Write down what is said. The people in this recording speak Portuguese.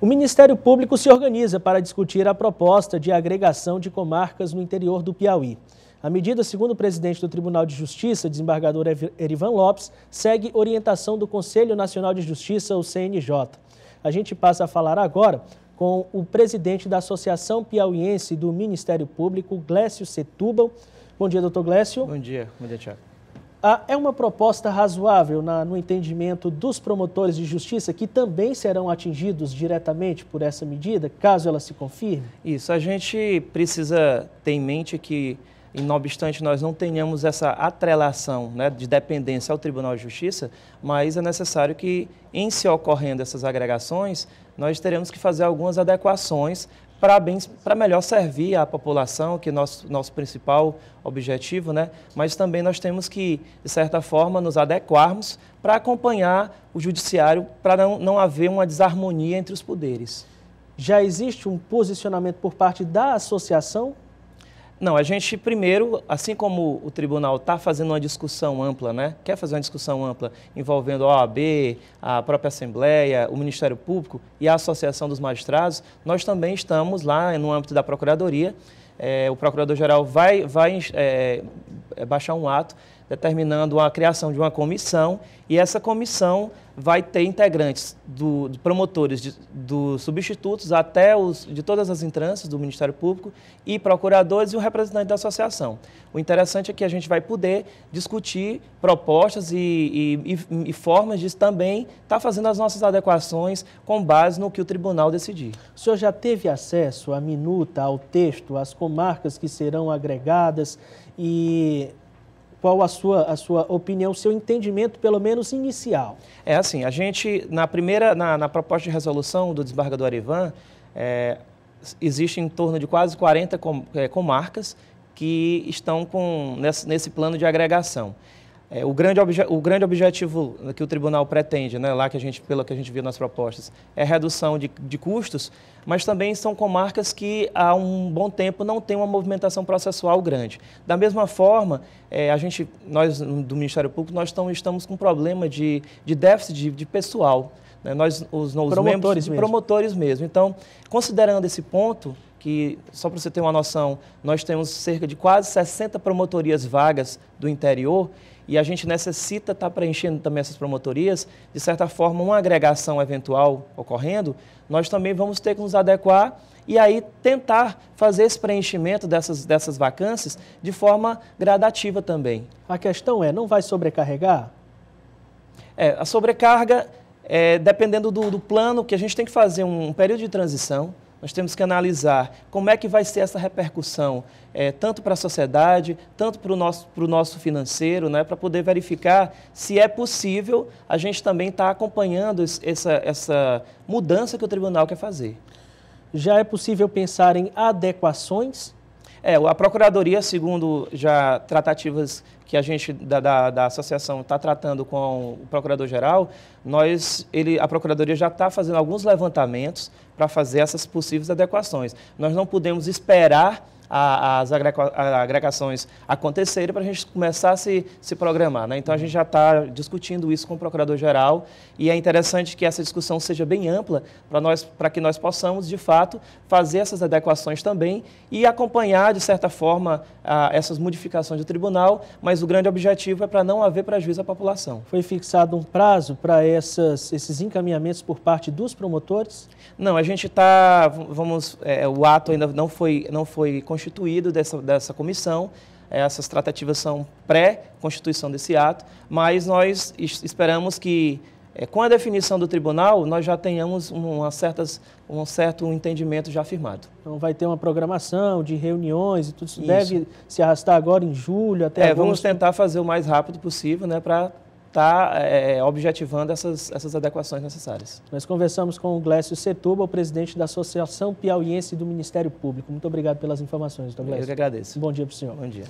O Ministério Público se organiza para discutir a proposta de agregação de comarcas no interior do Piauí. A medida, segundo o presidente do Tribunal de Justiça, desembargador Erivan Lopes, segue orientação do Conselho Nacional de Justiça, o CNJ. A gente passa a falar agora com o presidente da Associação Piauiense do Ministério Público, Glécio Setúbal. Bom dia, doutor Glécio. Bom dia, bom dia, Tiago. Ah, é uma proposta razoável no entendimento dos promotores de justiça que também serão atingidos diretamente por essa medida, caso ela se confirme? Isso, a gente precisa ter em mente que, não obstante nós não tenhamos essa atrelação né, de dependência ao Tribunal de Justiça, mas é necessário que, em se ocorrendo essas agregações, nós teremos que fazer algumas adequações para melhor servir à população, que é nosso, nosso principal objetivo, né? mas também nós temos que, de certa forma, nos adequarmos para acompanhar o judiciário, para não, não haver uma desarmonia entre os poderes. Já existe um posicionamento por parte da associação não, a gente primeiro, assim como o tribunal está fazendo uma discussão ampla, né? quer fazer uma discussão ampla envolvendo a OAB, a própria Assembleia, o Ministério Público e a Associação dos Magistrados, nós também estamos lá no âmbito da Procuradoria. É, o Procurador-Geral vai, vai é, baixar um ato determinando a criação de uma comissão e essa comissão vai ter integrantes do, de promotores dos substitutos até os de todas as entranças do Ministério Público e procuradores e um representante da associação. O interessante é que a gente vai poder discutir propostas e, e, e, e formas de também estar tá fazendo as nossas adequações com base no que o tribunal decidir. O senhor já teve acesso à minuta, ao texto, às comarcas que serão agregadas e qual a sua, a sua opinião, seu entendimento, pelo menos inicial? É assim, a gente, na primeira, na, na proposta de resolução do desembargador Ivan, é, existe em torno de quase 40 com, é, comarcas que estão com, nesse, nesse plano de agregação. É, o, grande o grande objetivo que o tribunal pretende, né, lá que a gente, pelo que a gente viu nas propostas, é redução de, de custos, mas também são comarcas que há um bom tempo não tem uma movimentação processual grande. Da mesma forma, é, a gente, nós do Ministério Público, nós tão, estamos com problema de, de déficit de, de pessoal. Né, nós, os, os promotores membros, mesmo. promotores mesmo. Então, considerando esse ponto, que, só para você ter uma noção, nós temos cerca de quase 60 promotorias vagas do interior e a gente necessita estar tá preenchendo também essas promotorias, de certa forma, uma agregação eventual ocorrendo, nós também vamos ter que nos adequar e aí tentar fazer esse preenchimento dessas, dessas vacâncias de forma gradativa também. A questão é, não vai sobrecarregar? É, a sobrecarga, é, dependendo do, do plano, que a gente tem que fazer um, um período de transição, nós temos que analisar como é que vai ser essa repercussão, é, tanto para a sociedade, tanto para o nosso, nosso financeiro, né, para poder verificar se é possível a gente também estar tá acompanhando essa, essa mudança que o tribunal quer fazer. Já é possível pensar em adequações é, a Procuradoria, segundo já tratativas que a gente da, da, da associação está tratando com o Procurador-Geral, nós, ele, a Procuradoria já está fazendo alguns levantamentos para fazer essas possíveis adequações. Nós não podemos esperar a, as agregações acontecerem para a gente começar a se, se programar. Né? Então, a gente já está discutindo isso com o Procurador-Geral e é interessante que essa discussão seja bem ampla para nós, para que nós possamos, de fato, fazer essas adequações também e acompanhar, de certa forma, a, essas modificações do tribunal, mas o grande objetivo é para não haver prejuízo à população. Foi fixado um prazo para esses encaminhamentos por parte dos promotores? Não, a gente está, vamos, é, o ato ainda não foi, não foi constituído constituído dessa, dessa comissão. É, essas tratativas são pré-constituição desse ato, mas nós esperamos que, é, com a definição do tribunal, nós já tenhamos uma certas, um certo entendimento já firmado. Então vai ter uma programação de reuniões e tudo isso, isso. deve se arrastar agora em julho até é, agosto. Vamos tentar fazer o mais rápido possível né, para está é, objetivando essas, essas adequações necessárias. Nós conversamos com o Glécio o presidente da Associação Piauiense do Ministério Público. Muito obrigado pelas informações, doutor Glécio. Eu que agradeço. Bom dia para o senhor. Bom dia.